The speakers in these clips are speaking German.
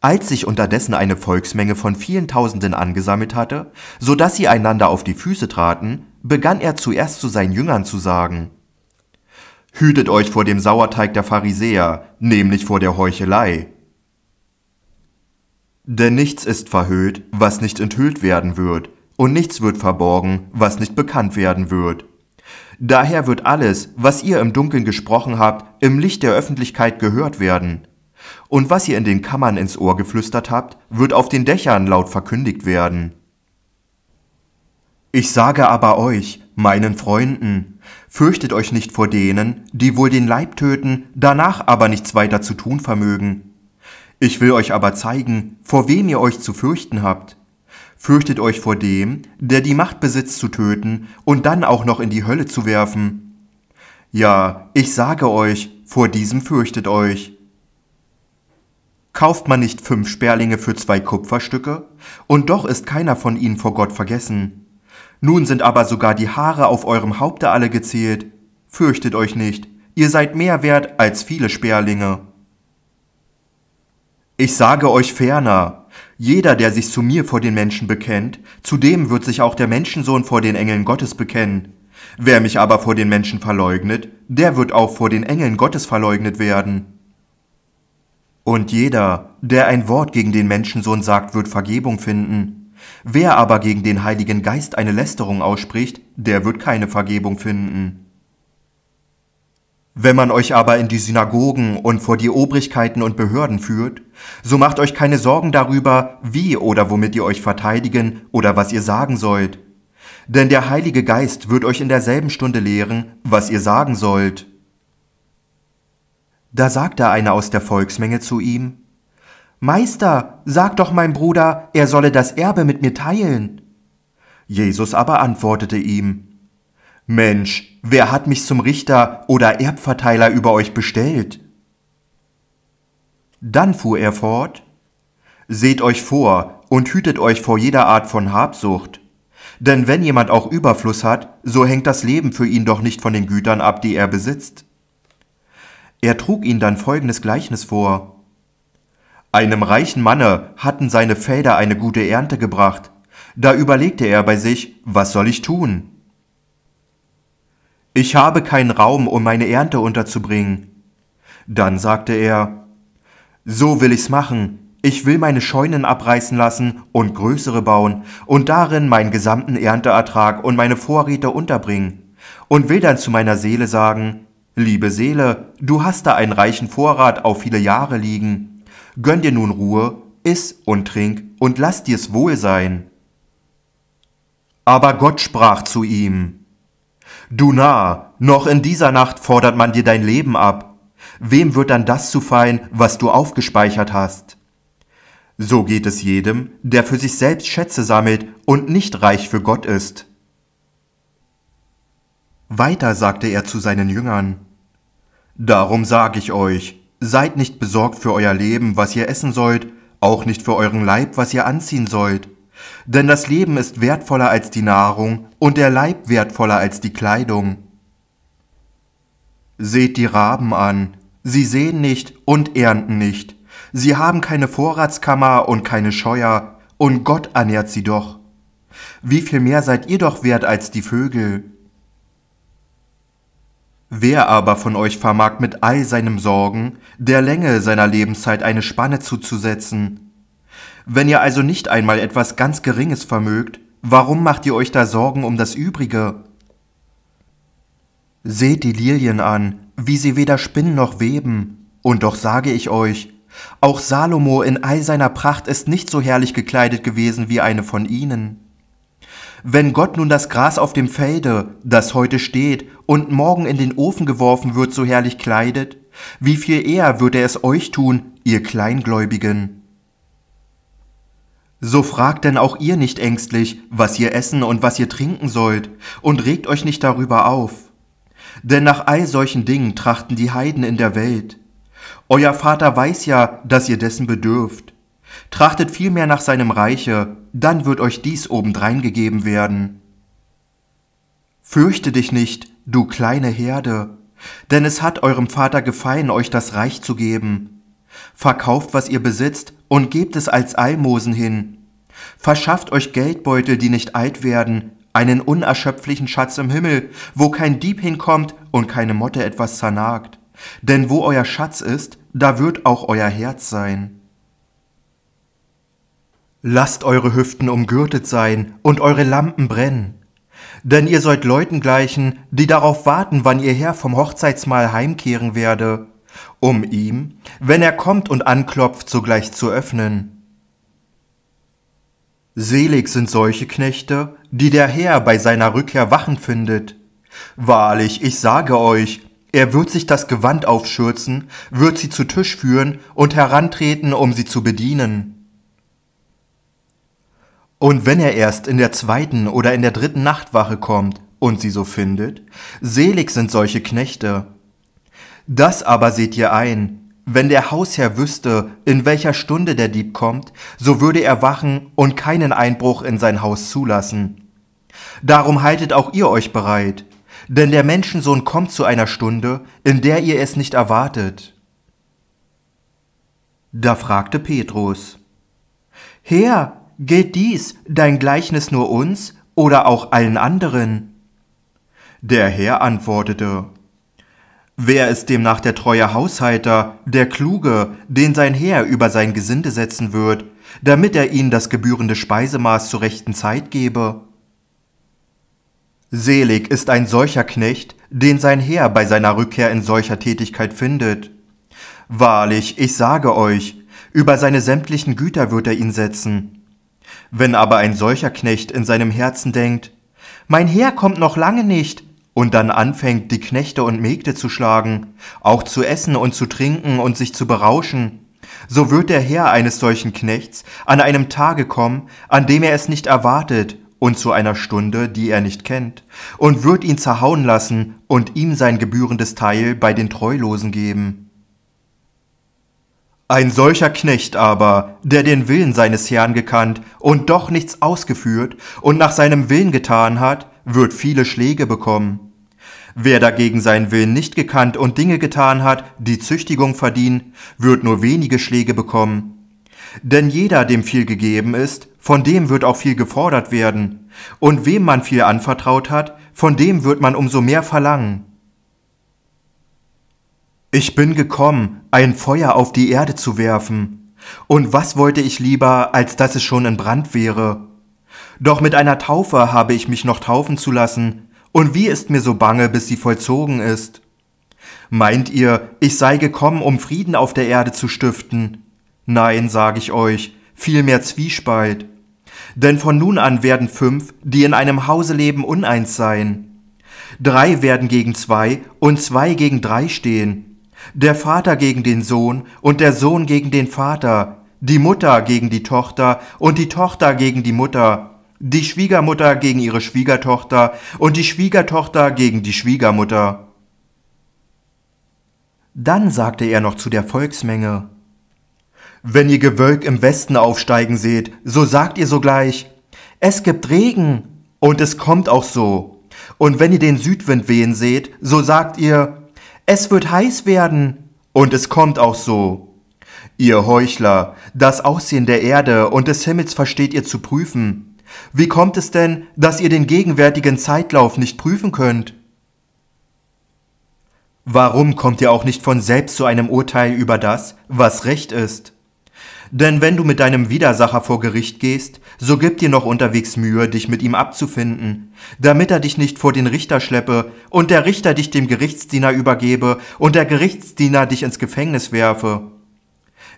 Als sich unterdessen eine Volksmenge von vielen Tausenden angesammelt hatte, so dass sie einander auf die Füße traten, begann er zuerst zu seinen Jüngern zu sagen, Hütet euch vor dem Sauerteig der Pharisäer, nämlich vor der Heuchelei. Denn nichts ist verhüllt, was nicht enthüllt werden wird, und nichts wird verborgen, was nicht bekannt werden wird. Daher wird alles, was ihr im Dunkeln gesprochen habt, im Licht der Öffentlichkeit gehört werden. Und was ihr in den Kammern ins Ohr geflüstert habt, wird auf den Dächern laut verkündigt werden. Ich sage aber euch, meinen Freunden, fürchtet euch nicht vor denen, die wohl den Leib töten, danach aber nichts weiter zu tun vermögen. Ich will euch aber zeigen, vor wem ihr euch zu fürchten habt. Fürchtet euch vor dem, der die Macht besitzt zu töten und dann auch noch in die Hölle zu werfen. Ja, ich sage euch, vor diesem fürchtet euch. Kauft man nicht fünf Sperlinge für zwei Kupferstücke? Und doch ist keiner von ihnen vor Gott vergessen. Nun sind aber sogar die Haare auf eurem Haupte alle gezählt. Fürchtet euch nicht, ihr seid mehr wert als viele Sperlinge. Ich sage euch ferner, jeder, der sich zu mir vor den Menschen bekennt, zu dem wird sich auch der Menschensohn vor den Engeln Gottes bekennen. Wer mich aber vor den Menschen verleugnet, der wird auch vor den Engeln Gottes verleugnet werden. Und jeder, der ein Wort gegen den Menschensohn sagt, wird Vergebung finden. Wer aber gegen den Heiligen Geist eine Lästerung ausspricht, der wird keine Vergebung finden. Wenn man euch aber in die Synagogen und vor die Obrigkeiten und Behörden führt, so macht euch keine Sorgen darüber, wie oder womit ihr euch verteidigen oder was ihr sagen sollt. Denn der Heilige Geist wird euch in derselben Stunde lehren, was ihr sagen sollt. Da sagte einer aus der Volksmenge zu ihm Meister, sag doch mein Bruder, er solle das Erbe mit mir teilen. Jesus aber antwortete ihm Mensch, wer hat mich zum Richter oder Erbverteiler über euch bestellt? Dann fuhr er fort Seht euch vor und hütet euch vor jeder Art von Habsucht. Denn wenn jemand auch Überfluss hat, so hängt das Leben für ihn doch nicht von den Gütern ab, die er besitzt. Er trug ihnen dann folgendes Gleichnis vor. Einem reichen Manne hatten seine Felder eine gute Ernte gebracht. Da überlegte er bei sich, was soll ich tun? Ich habe keinen Raum, um meine Ernte unterzubringen. Dann sagte er, so will ich's machen. Ich will meine Scheunen abreißen lassen und größere bauen und darin meinen gesamten Ernteertrag und meine Vorräte unterbringen und will dann zu meiner Seele sagen, Liebe Seele, du hast da einen reichen Vorrat auf viele Jahre liegen. Gönn dir nun Ruhe, iss und trink und lass dir's wohl sein. Aber Gott sprach zu ihm, Du Narr, noch in dieser Nacht fordert man dir dein Leben ab. Wem wird dann das zufallen, was du aufgespeichert hast? So geht es jedem, der für sich selbst Schätze sammelt und nicht reich für Gott ist. Weiter sagte er zu seinen Jüngern, Darum sage ich euch, seid nicht besorgt für euer Leben, was ihr essen sollt, auch nicht für euren Leib, was ihr anziehen sollt. Denn das Leben ist wertvoller als die Nahrung und der Leib wertvoller als die Kleidung. Seht die Raben an, sie sehen nicht und ernten nicht, sie haben keine Vorratskammer und keine Scheuer, und Gott ernährt sie doch. Wie viel mehr seid ihr doch wert als die Vögel? Wer aber von euch vermag mit all seinem Sorgen der Länge seiner Lebenszeit eine Spanne zuzusetzen? Wenn ihr also nicht einmal etwas ganz Geringes vermögt, warum macht ihr euch da Sorgen um das Übrige? Seht die Lilien an, wie sie weder spinnen noch weben, und doch sage ich euch, auch Salomo in all seiner Pracht ist nicht so herrlich gekleidet gewesen wie eine von ihnen. Wenn Gott nun das Gras auf dem Felde, das heute steht und morgen in den Ofen geworfen wird, so herrlich kleidet, wie viel eher würde es euch tun, ihr Kleingläubigen? So fragt denn auch ihr nicht ängstlich, was ihr essen und was ihr trinken sollt, und regt euch nicht darüber auf. Denn nach all solchen Dingen trachten die Heiden in der Welt. Euer Vater weiß ja, dass ihr dessen bedürft. Trachtet vielmehr nach seinem Reiche dann wird euch dies obendrein gegeben werden. Fürchte dich nicht, du kleine Herde, denn es hat eurem Vater gefallen, euch das Reich zu geben. Verkauft, was ihr besitzt, und gebt es als Almosen hin. Verschafft euch Geldbeutel, die nicht alt werden, einen unerschöpflichen Schatz im Himmel, wo kein Dieb hinkommt und keine Motte etwas zernagt. Denn wo euer Schatz ist, da wird auch euer Herz sein. Lasst eure Hüften umgürtet sein und eure Lampen brennen. Denn ihr sollt Leuten gleichen, die darauf warten, wann ihr Herr vom Hochzeitsmahl heimkehren werde, um ihm, wenn er kommt und anklopft, sogleich zu öffnen. Selig sind solche Knechte, die der Herr bei seiner Rückkehr wachen findet. Wahrlich, ich sage euch, er wird sich das Gewand aufschürzen, wird sie zu Tisch führen und herantreten, um sie zu bedienen. Und wenn er erst in der zweiten oder in der dritten Nachtwache kommt und sie so findet, selig sind solche Knechte. Das aber seht ihr ein, wenn der Hausherr wüsste, in welcher Stunde der Dieb kommt, so würde er wachen und keinen Einbruch in sein Haus zulassen. Darum haltet auch ihr euch bereit, denn der Menschensohn kommt zu einer Stunde, in der ihr es nicht erwartet. Da fragte Petrus, Herr, gilt dies, dein Gleichnis nur uns oder auch allen anderen? Der Herr antwortete, Wer ist demnach der treue Haushalter, der Kluge, den sein Herr über sein Gesinde setzen wird, damit er ihnen das gebührende Speisemaß zur rechten Zeit gebe? Selig ist ein solcher Knecht, den sein Herr bei seiner Rückkehr in solcher Tätigkeit findet. Wahrlich, ich sage euch, über seine sämtlichen Güter wird er ihn setzen. Wenn aber ein solcher Knecht in seinem Herzen denkt, mein Herr kommt noch lange nicht, und dann anfängt, die Knechte und Mägde zu schlagen, auch zu essen und zu trinken und sich zu berauschen, so wird der Herr eines solchen Knechts an einem Tage kommen, an dem er es nicht erwartet, und zu einer Stunde, die er nicht kennt, und wird ihn zerhauen lassen und ihm sein gebührendes Teil bei den Treulosen geben. Ein solcher Knecht aber, der den Willen seines Herrn gekannt und doch nichts ausgeführt und nach seinem Willen getan hat, wird viele Schläge bekommen. Wer dagegen seinen Willen nicht gekannt und Dinge getan hat, die Züchtigung verdienen, wird nur wenige Schläge bekommen. Denn jeder, dem viel gegeben ist, von dem wird auch viel gefordert werden, und wem man viel anvertraut hat, von dem wird man umso mehr verlangen. Ich bin gekommen, ein Feuer auf die Erde zu werfen. Und was wollte ich lieber, als dass es schon in Brand wäre? Doch mit einer Taufe habe ich mich noch taufen zu lassen, und wie ist mir so bange, bis sie vollzogen ist? Meint ihr, ich sei gekommen, um Frieden auf der Erde zu stiften? Nein, sage ich euch, vielmehr Zwiespalt. Denn von nun an werden fünf, die in einem Hause leben, uneins sein. Drei werden gegen zwei und zwei gegen drei stehen der Vater gegen den Sohn und der Sohn gegen den Vater, die Mutter gegen die Tochter und die Tochter gegen die Mutter, die Schwiegermutter gegen ihre Schwiegertochter und die Schwiegertochter gegen die Schwiegermutter. Dann sagte er noch zu der Volksmenge Wenn ihr Gewölk im Westen aufsteigen seht, so sagt ihr sogleich Es gibt Regen, und es kommt auch so. Und wenn ihr den Südwind wehen seht, so sagt ihr es wird heiß werden. Und es kommt auch so. Ihr Heuchler, das Aussehen der Erde und des Himmels versteht ihr zu prüfen. Wie kommt es denn, dass ihr den gegenwärtigen Zeitlauf nicht prüfen könnt? Warum kommt ihr auch nicht von selbst zu einem Urteil über das, was recht ist? Denn wenn du mit deinem Widersacher vor Gericht gehst, so gib dir noch unterwegs Mühe, dich mit ihm abzufinden, damit er dich nicht vor den Richter schleppe und der Richter dich dem Gerichtsdiener übergebe und der Gerichtsdiener dich ins Gefängnis werfe.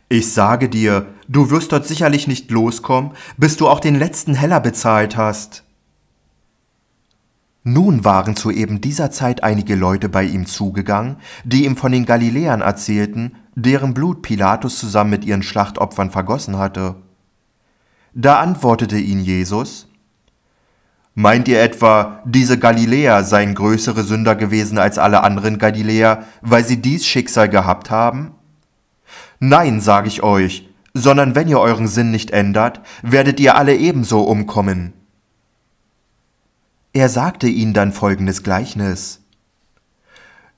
Ich sage dir, du wirst dort sicherlich nicht loskommen, bis du auch den letzten Heller bezahlt hast. Nun waren zu eben dieser Zeit einige Leute bei ihm zugegangen, die ihm von den Galiläern erzählten deren Blut Pilatus zusammen mit ihren Schlachtopfern vergossen hatte. Da antwortete ihn Jesus, Meint ihr etwa, diese Galiläer seien größere Sünder gewesen als alle anderen Galiläer, weil sie dies Schicksal gehabt haben? Nein, sage ich euch, sondern wenn ihr euren Sinn nicht ändert, werdet ihr alle ebenso umkommen. Er sagte ihnen dann folgendes Gleichnis.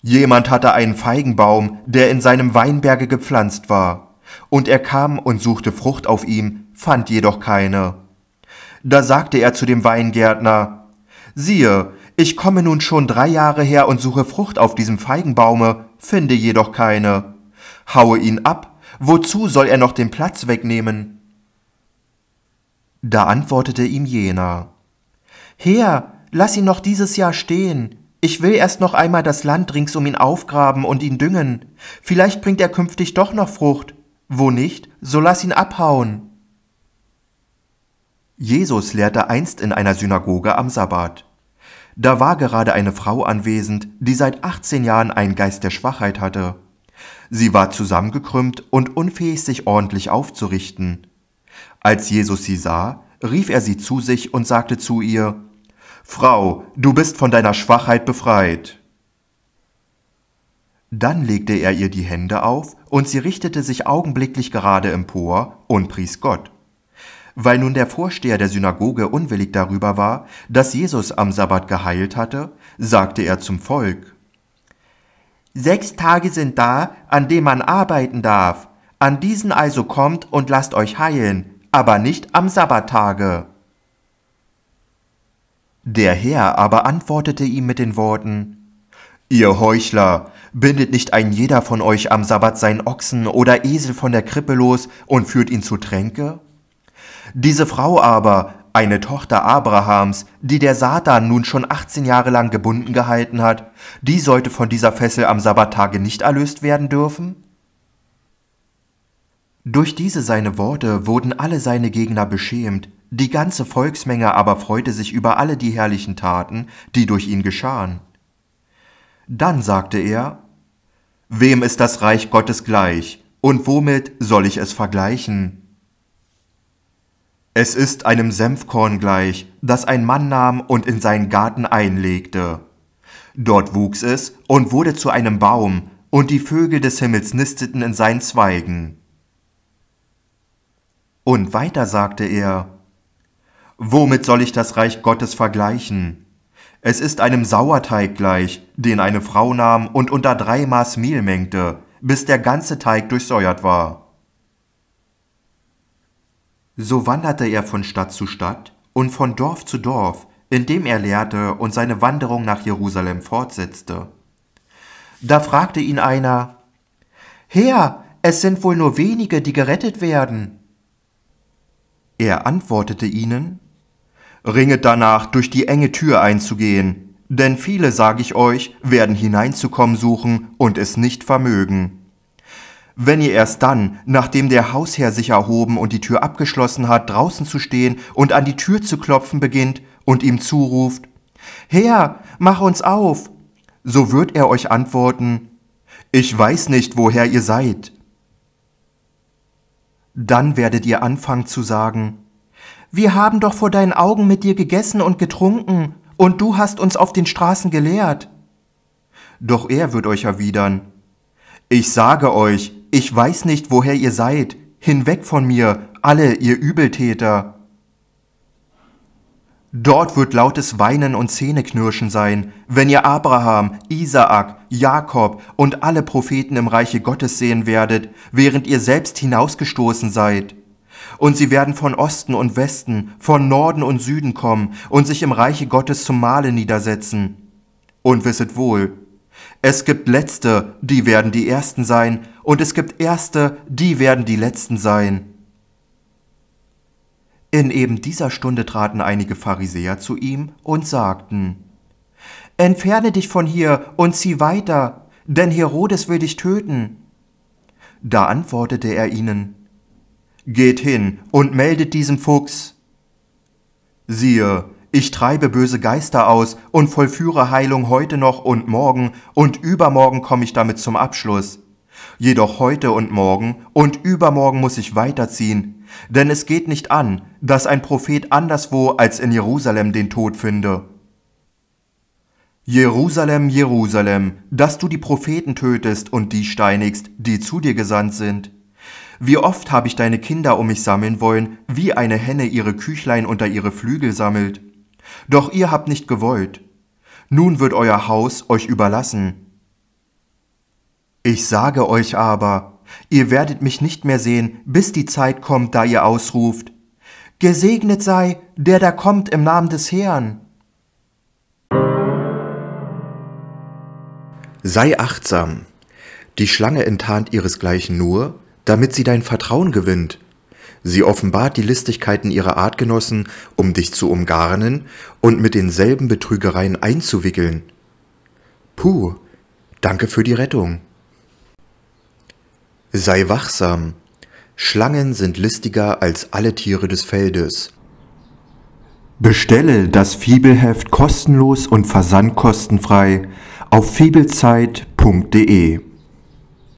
Jemand hatte einen Feigenbaum, der in seinem Weinberge gepflanzt war, und er kam und suchte Frucht auf ihm, fand jedoch keine. Da sagte er zu dem Weingärtner, siehe, ich komme nun schon drei Jahre her und suche Frucht auf diesem Feigenbaume, finde jedoch keine. Haue ihn ab, wozu soll er noch den Platz wegnehmen? Da antwortete ihm jener, Herr, lass ihn noch dieses Jahr stehen, ich will erst noch einmal das Land rings um ihn aufgraben und ihn düngen. Vielleicht bringt er künftig doch noch Frucht. Wo nicht, so lass ihn abhauen. Jesus lehrte einst in einer Synagoge am Sabbat. Da war gerade eine Frau anwesend, die seit 18 Jahren einen Geist der Schwachheit hatte. Sie war zusammengekrümmt und unfähig, sich ordentlich aufzurichten. Als Jesus sie sah, rief er sie zu sich und sagte zu ihr, Frau, du bist von deiner Schwachheit befreit. Dann legte er ihr die Hände auf, und sie richtete sich augenblicklich gerade empor und pries Gott. Weil nun der Vorsteher der Synagoge unwillig darüber war, dass Jesus am Sabbat geheilt hatte, sagte er zum Volk Sechs Tage sind da, an denen man arbeiten darf, an diesen also kommt und lasst euch heilen, aber nicht am Sabbattage. Der Herr aber antwortete ihm mit den Worten, Ihr Heuchler, bindet nicht ein jeder von euch am Sabbat seinen Ochsen oder Esel von der Krippe los und führt ihn zu Tränke? Diese Frau aber, eine Tochter Abrahams, die der Satan nun schon 18 Jahre lang gebunden gehalten hat, die sollte von dieser Fessel am Sabbattage nicht erlöst werden dürfen? Durch diese seine Worte wurden alle seine Gegner beschämt, die ganze Volksmenge aber freute sich über alle die herrlichen Taten, die durch ihn geschahen. Dann sagte er, Wem ist das Reich Gottes gleich, und womit soll ich es vergleichen? Es ist einem Senfkorn gleich, das ein Mann nahm und in seinen Garten einlegte. Dort wuchs es und wurde zu einem Baum, und die Vögel des Himmels nisteten in seinen Zweigen. Und weiter sagte er, Womit soll ich das Reich Gottes vergleichen? Es ist einem Sauerteig gleich, den eine Frau nahm und unter drei Maß Mehl mengte, bis der ganze Teig durchsäuert war. So wanderte er von Stadt zu Stadt und von Dorf zu Dorf, indem er lehrte und seine Wanderung nach Jerusalem fortsetzte. Da fragte ihn einer, Herr, es sind wohl nur wenige, die gerettet werden. Er antwortete ihnen, ringet danach, durch die enge Tür einzugehen, denn viele, sage ich euch, werden hineinzukommen suchen und es nicht vermögen. Wenn ihr erst dann, nachdem der Hausherr sich erhoben und die Tür abgeschlossen hat, draußen zu stehen und an die Tür zu klopfen beginnt und ihm zuruft, Herr, mach uns auf, so wird er euch antworten, Ich weiß nicht, woher ihr seid. Dann werdet ihr anfangen zu sagen, wir haben doch vor deinen Augen mit dir gegessen und getrunken, und du hast uns auf den Straßen gelehrt. Doch er wird euch erwidern, Ich sage euch, ich weiß nicht, woher ihr seid, hinweg von mir, alle ihr Übeltäter. Dort wird lautes Weinen und Zähneknirschen sein, wenn ihr Abraham, Isaak, Jakob und alle Propheten im Reiche Gottes sehen werdet, während ihr selbst hinausgestoßen seid. Und sie werden von Osten und Westen, von Norden und Süden kommen und sich im Reiche Gottes zum Mahle niedersetzen. Und wisset wohl, es gibt Letzte, die werden die Ersten sein, und es gibt Erste, die werden die Letzten sein. In eben dieser Stunde traten einige Pharisäer zu ihm und sagten, Entferne dich von hier und zieh weiter, denn Herodes will dich töten. Da antwortete er ihnen, Geht hin und meldet diesem Fuchs. Siehe, ich treibe böse Geister aus und vollführe Heilung heute noch und morgen, und übermorgen komme ich damit zum Abschluss. Jedoch heute und morgen und übermorgen muss ich weiterziehen, denn es geht nicht an, dass ein Prophet anderswo als in Jerusalem den Tod finde. Jerusalem, Jerusalem, dass du die Propheten tötest und die steinigst, die zu dir gesandt sind. Wie oft habe ich deine Kinder um mich sammeln wollen, wie eine Henne ihre Küchlein unter ihre Flügel sammelt. Doch ihr habt nicht gewollt. Nun wird euer Haus euch überlassen. Ich sage euch aber, ihr werdet mich nicht mehr sehen, bis die Zeit kommt, da ihr ausruft, Gesegnet sei, der da kommt im Namen des Herrn. Sei achtsam. Die Schlange enttarnt ihresgleichen nur, damit sie dein Vertrauen gewinnt. Sie offenbart die Listigkeiten ihrer Artgenossen, um dich zu umgarnen und mit denselben Betrügereien einzuwickeln. Puh, danke für die Rettung. Sei wachsam. Schlangen sind listiger als alle Tiere des Feldes. Bestelle das Fiebelheft kostenlos und versandkostenfrei auf fiebelzeit.de